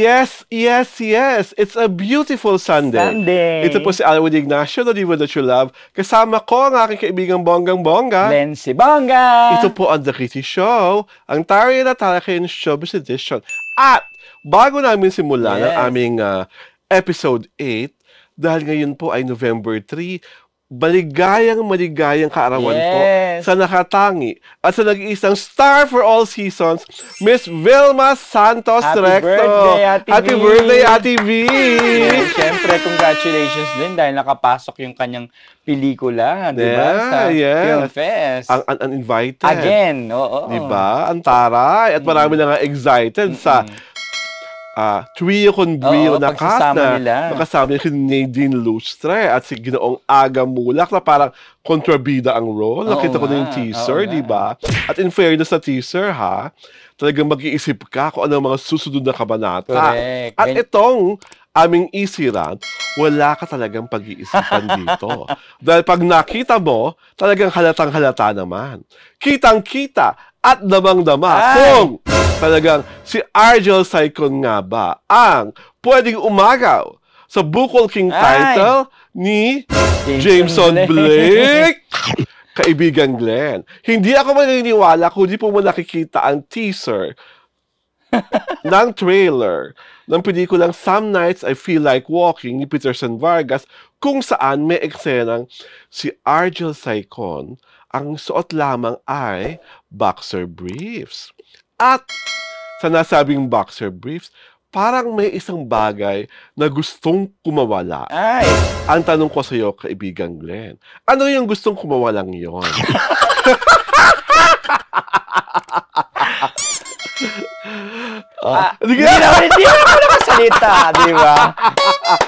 Yes, yes, yes. It's a beautiful Sunday. Sunday. Ito po si Alwin Ignacio, the Diva That You Love. Kasama ko ang aking kaibigang Bonggang Bongga. Lensi Bongga! Ito po ang The Kitty Show, ang Tari na Tarakin Showbiz Edition. At bago namin simulan yes. ang aming uh, episode 8, dahil ngayon po ay November 3, maligayang maligayang kaarawan yes. po sa nakatangi at sa nag-iisang star for all seasons, Miss Vilma Santos Happy Recto. Birthday, Ate Happy v. birthday, Ate V! Siyempre, congratulations din dahil nakapasok yung kanyang pelikula, di ba? Yeah, sa yeah. Film Fest. Ang un- uninvited. Again, oo. Di ba? Ang taray. At marami mm. na nga excited Mm-mm. sa uh, trio konbuyo na cast na nila. nakasama niya si Nadine Lustre at si Ginoong Aga Mulak na parang kontrabida ang role. Nakita ko na yung teaser, di ba? At in fairness sa teaser, ha? Talagang mag-iisip ka kung ano mga susunod na kabanata. Correct. At itong aming easy rant, wala ka talagang pag-iisipan dito. Dahil pag nakita mo, talagang halatang-halata naman. Kitang-kita at damang-dama Ay. kung talagang si Argel Saikon nga ba ang pwedeng umagaw sa Bukol King title Ay. ni Jameson Blake. Kaibigan Glenn, hindi ako maniniwala kung hindi po mo nakikita ang teaser ng trailer ng pelikulang Some Nights I Feel Like Walking ni Peterson Vargas kung saan may eksenang si Argel Saicon ang suot lamang ay boxer briefs. At sa nasabing boxer briefs, parang may isang bagay na gustong kumawala. Ay! Ang tanong ko sa iyo, kaibigan Glenn, ano yung gustong kumawalang yon? Oh. Ah, hindi naman, hindi naman ako nakasalita, di ba?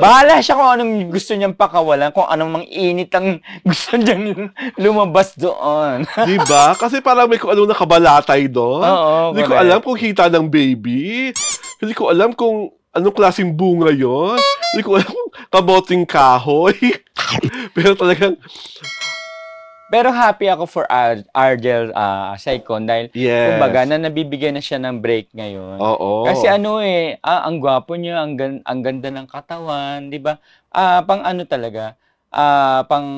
Bahala siya kung anong gusto niyang pakawalan, kung anong mang init ang gusto niyang lumabas doon. di ba? Kasi parang may kung anong nakabalatay doon. hindi ko alam kung kita ng baby. Hindi ko alam kung anong klaseng bunga yon. Hindi ko alam kung kaboting kahoy. Pero talagang pero happy ako for Ar- Argel uh, ah, Saikon dahil yes. kumbaga na nabibigyan na siya ng break ngayon. Oo. Kasi ano eh, ah, ang gwapo niya, ang, gan- ang ganda ng katawan, 'di ba? Ah, pang ano talaga, ah, pang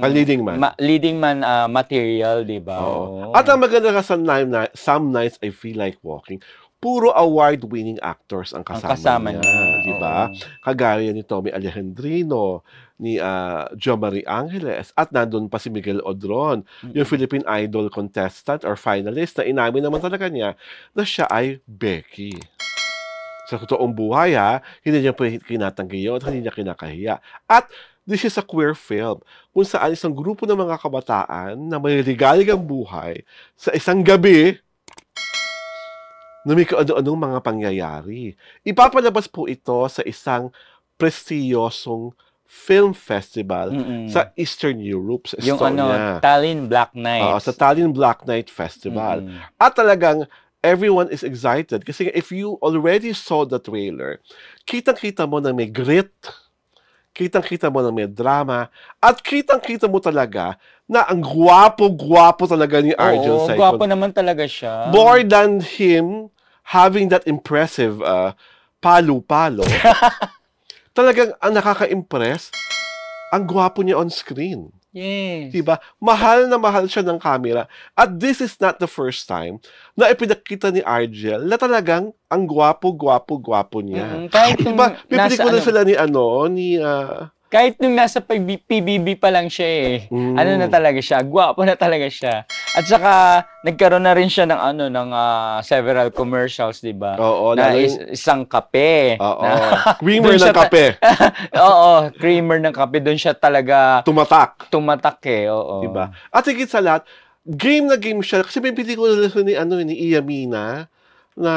A leading man. ma- leading man ah, material, 'di ba? Oo. At ang maganda ka some, night, some nights I feel like walking puro award-winning actors ang kasama, ang kasama niya, niya. di ba? Kagaya ni Tommy Alejandrino, ni uh, Jo Marie Angeles, at nandun pa si Miguel Odron, mm-hmm. yung Philippine Idol contestant or finalist na inamin naman talaga niya na siya ay Becky sa totoong buhay ha, hindi niya kinatanggi yun at hindi niya kinakahiya. At this is a queer film kung saan isang grupo ng mga kabataan na may ligalig buhay sa isang gabi na may kaano-anong mga pangyayari. Ipapalabas po ito sa isang prestiyosong film festival Mm-mm. sa Eastern Europe, sa Estonia. Yung ano, Tallinn Black Night. Uh, sa Tallinn Black Night Festival. Mm-mm. At talagang everyone is excited kasi if you already saw the trailer, kitang-kita mo na may grit, kitang-kita mo na may drama, at kitang-kita mo talaga na ang guwapo-guwapo talaga ni Arjun Oo, guwapo naman talaga siya. More than him, having that impressive uh, palo-palo, talagang ang nakaka-impress, ang gwapo niya on screen. Yes. Diba? Mahal na mahal siya ng camera. At this is not the first time na ipinakita ni Argel na talagang ang gwapo, gwapo, gwapo niya. Mm, kahit diba? May nasa, pelikula ano, sila ni ano, ni... Uh, kahit nung nasa PBB pa lang siya eh, mm. ano na talaga siya, guwapo na talaga siya. At saka, nagkaroon na rin siya ng ano, ng uh, several commercials, di ba? Oo, na is, isang kape. Oo, na, creamer ng kape. oo, creamer ng kape. Doon siya talaga... Tumatak. Tumatak eh, oo. Di ba? At higit sa lahat, game na game siya. Kasi may pelikula ni, ano, ni Iyamina na,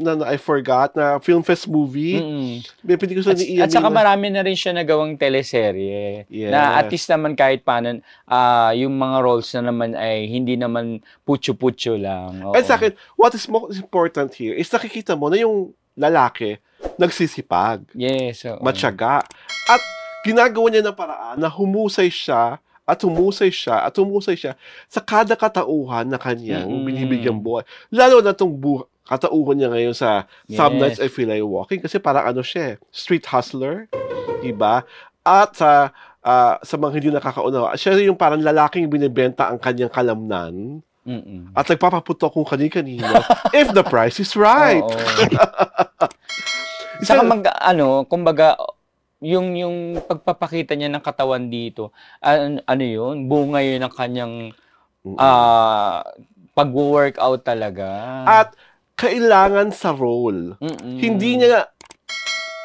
na, na I forgot na Film Fest movie. Mm-hmm. May pelikula ni Ian. At saka na, marami na rin siya nagawang teleserye. Yes. Na at least naman kahit paano uh, yung mga roles na naman ay hindi naman putyo-putyo lang. Oo. And sa akin, what is most important here is nakikita mo na yung lalaki nagsisipag. Yes. Oo. Matyaga. At ginagawa niya ng paraan na humusay siya at humusay siya, at humusay siya sa kada katauhan na kanyang mm. binibigyang buhay. Lalo na itong buhay, katauhan niya ngayon sa yes. Some Nights I Feel Like Walking kasi parang ano siya, eh, street hustler, 'di ba? At sa uh, sa mga hindi nakakaunawa, siya yung parang lalaking binebenta ang kanyang kalamnan. Mm-mm. At nagpapaputo kung kani-kanino if the price is right. Isa ka mag, ano, kumbaga, yung yung pagpapakita niya ng katawan dito, an, ano yun, bunga yun ng kanyang uh, pag-workout talaga. At kailangan sa role. Mm-mm. Hindi niya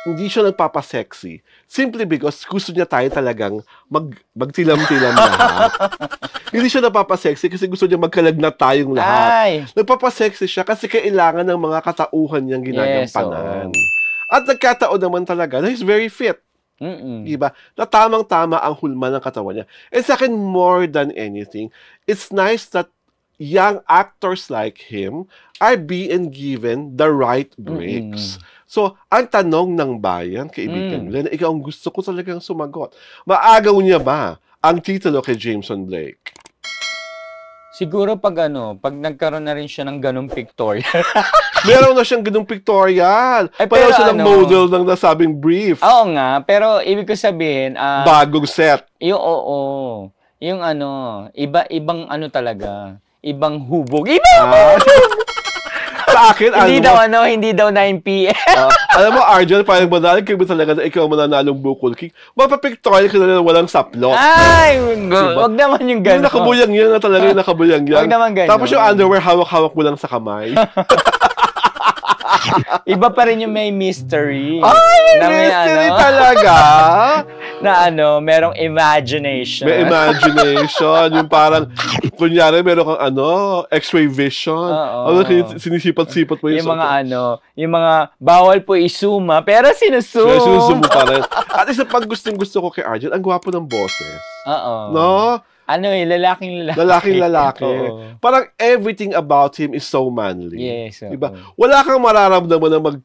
hindi siya nagpapa-sexy. Simply because gusto niya tayo talagang mag, magtilam-tilam na. hindi siya napapa-sexy kasi gusto niya magkalagnat tayong lahat. Ay. Nagpapa-sexy siya kasi kailangan ng mga katauhan niyang ginagampanan. Yes, oh. At nagkataon naman talaga na he's very fit. Mm-mm. Diba? Na tamang-tama ang hulma ng katawan niya. And sa akin, more than anything, it's nice that young actors like him are being given the right breaks. mm So, ang tanong ng bayan, kaibigan mm. Glenn, ikaw ang gusto ko talagang sumagot. Maagaw niya ba ang titulo kay Jameson Blake? Siguro pag ano, pag nagkaroon na rin siya ng ganong pictorial. Meron na siyang ganong pictorial. Eh, Pareho siya ng ano? model ng nasabing brief. Oo nga, pero ibig ko sabihin... Uh, Bagong set. Yung oo. yung ano, iba, ibang ano talaga ibang hubog. Ibang ah. sa akin, hindi daw ano, hindi daw 9 p.m. uh, alam mo, Arjel, parang manalo ka ba talaga na ikaw ng bukol king? Mapapictorial ka na ng walang saplok. Ay, diba? wag naman yung gano'n. Yung nakabulang yan na talaga yung nakabulang yan. wag naman gano'n. Tapos yung underwear, hawak-hawak mo lang sa kamay. Iba pa rin yung may mystery. Ay, na may ano, talaga! na ano, merong imagination. May imagination. yung parang, kunyari, meron kang ano, x-ray vision. Oo. Ano, sinisipat-sipat mo yun. Yung mga ano, yung mga, bawal po isuma, pero sinusum. Pero sinusum mo pa rin. At isa pag gustong-gusto ko kay Arjun, ang gwapo ng boses. Oo. No? Ano eh, lalaking lalaki. Lalaking lalaki. oh. Parang everything about him is so manly. Yes. Oh. Diba? Wala kang mararamdaman na mag,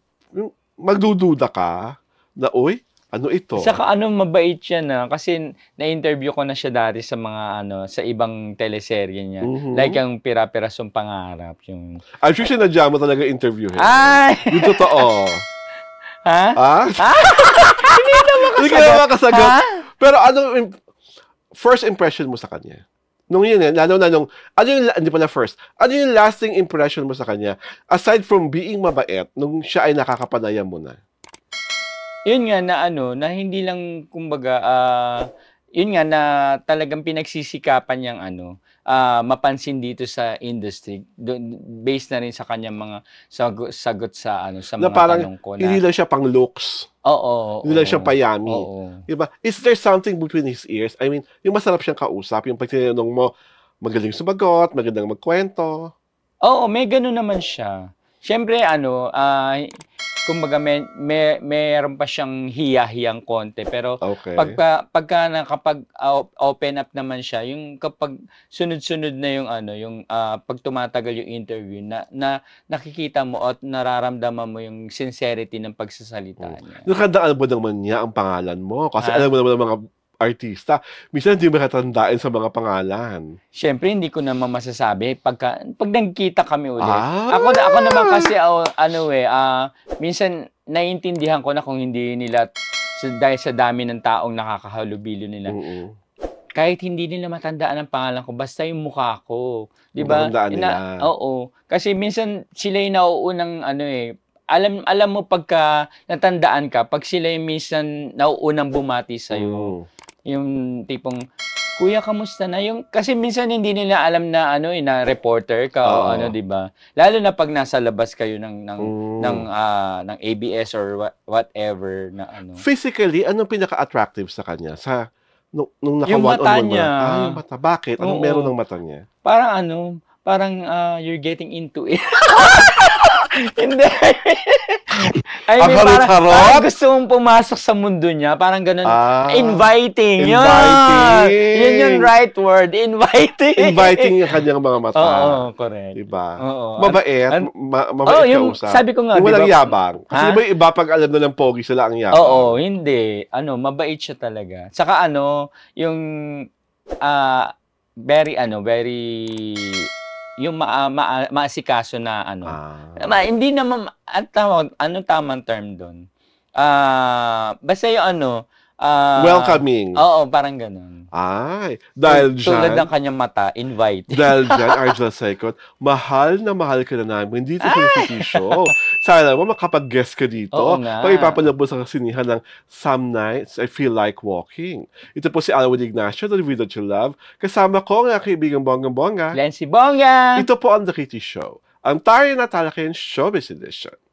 magdududa ka na, uy, ano ito? Saka ano, mabait siya na. Kasi na-interview ko na siya dati sa mga ano, sa ibang teleserye niya. Mm-hmm. Like yung Pira-Pirasong Pangarap. Yung... I'm sure siya nadya mo talaga interview him. Ay! Yung totoo. ha? Ha? Hindi na makasagot. Hindi na makasagot. Pero ano, first impression mo sa kanya? Nung yun, eh, lalo na nung, ano yung, hindi pala first, ano yung lasting impression mo sa kanya, aside from being mabait, nung siya ay nakakapanaya mo na? Yun nga na ano, na hindi lang, kumbaga, ah, uh, yun nga na talagang pinagsisikapan niyang ano, uh, mapansin dito sa industry based na rin sa kanyang mga sagot, sagot sa ano sa na mga parang, tanong ko na hindi lang siya pang looks. Oo. Oh, oh, hindi lang siya payami. Oh, oh. Diba? Is there something between his ears? I mean, yung masarap siyang kausap, yung pag mo, magaling sumagot, magandang magkwento. Oo, may ganun naman siya. Siyempre, ano, uh, kumbaga may, may meron pa siyang hiya-hiyang konti pero okay. pagka pagka na kapag open up naman siya yung kapag sunod-sunod na yung ano yung uh, pag tumatagal yung interview na, na nakikita mo at nararamdaman mo yung sincerity ng pagsasalita oh. niya. Nakandaan mo naman niya ang pangalan mo kasi ah. alam mo naman mga artista. Minsan hindi mo sa mga pangalan. Siyempre, hindi ko naman masasabi. Pagka, pag nagkita kami ulit. Ah! Ako, ako naman kasi, oh, ano eh, uh, minsan naiintindihan ko na kung hindi nila, so, dahil sa dami ng taong nakakahalubilo nila, Oo. kahit hindi nila matandaan ang pangalan ko, basta yung mukha ko. Di ba? Matandaan nila. Na, oo. Kasi minsan sila yung nauunang ano eh, alam alam mo pagka natandaan ka, pag sila yung minsan nauunang bumati sa iyo. Mm. Yung tipong, Kuya, kamusta na? Yung, kasi minsan hindi nila alam na ano ina eh, reporter ka oh. o ano, di ba? Lalo na pag nasa labas kayo ng ng Ooh. ng uh, ng ABS or what, whatever na ano. Physically, anong pinaka-attractive sa kanya? Sa nung, nung naka yung mata on niya. Ah, yung mata. Bakit? Anong Oo. meron ng mata niya? Parang ano, parang uh, you're getting into it. Hindi. I mean, parang, parang gusto mong pumasok sa mundo niya. Parang ganun. Ah, inviting. Yun. Inviting. Yun yung right word. Inviting. Inviting yung kanyang mga mata. Oo, oh, correct. Diba? Oo, oh, Mabait. An- ma- mabait oh, yung, kausap. Sabi ko nga. Yung walang diba? yabang. Kasi ha? ba iba pag alam na lang pogi sila ang yabang? Oo, oh, hindi. Ano, mabait siya talaga. Tsaka ano, yung... Uh, very ano, very yung ma- ma- maasikaso na ano. Ah. Ma- hindi naman, at tawag, anong tamang term doon? Ah, uh, basta yung ano, Uh, ah, Welcoming. Oo, parang ganun. Ay, dahil Tul- dyan... Tulad ng kanyang mata, invite. dahil dyan, Arjuna Saikot, mahal na mahal ka na namin dito sa City Show. Sana mo makapag-guest ka dito. Oo nga. Pag ipapalabos ang sinihan ng Some Nights I Feel Like Walking. Ito po si Alwin Ignacio, The Vida You Love. Kasama ko ang kaibigan Bonggang Bongga. Lensi Bongga! Ito po ang The City Show. Ang tayo na talakayan showbiz edition.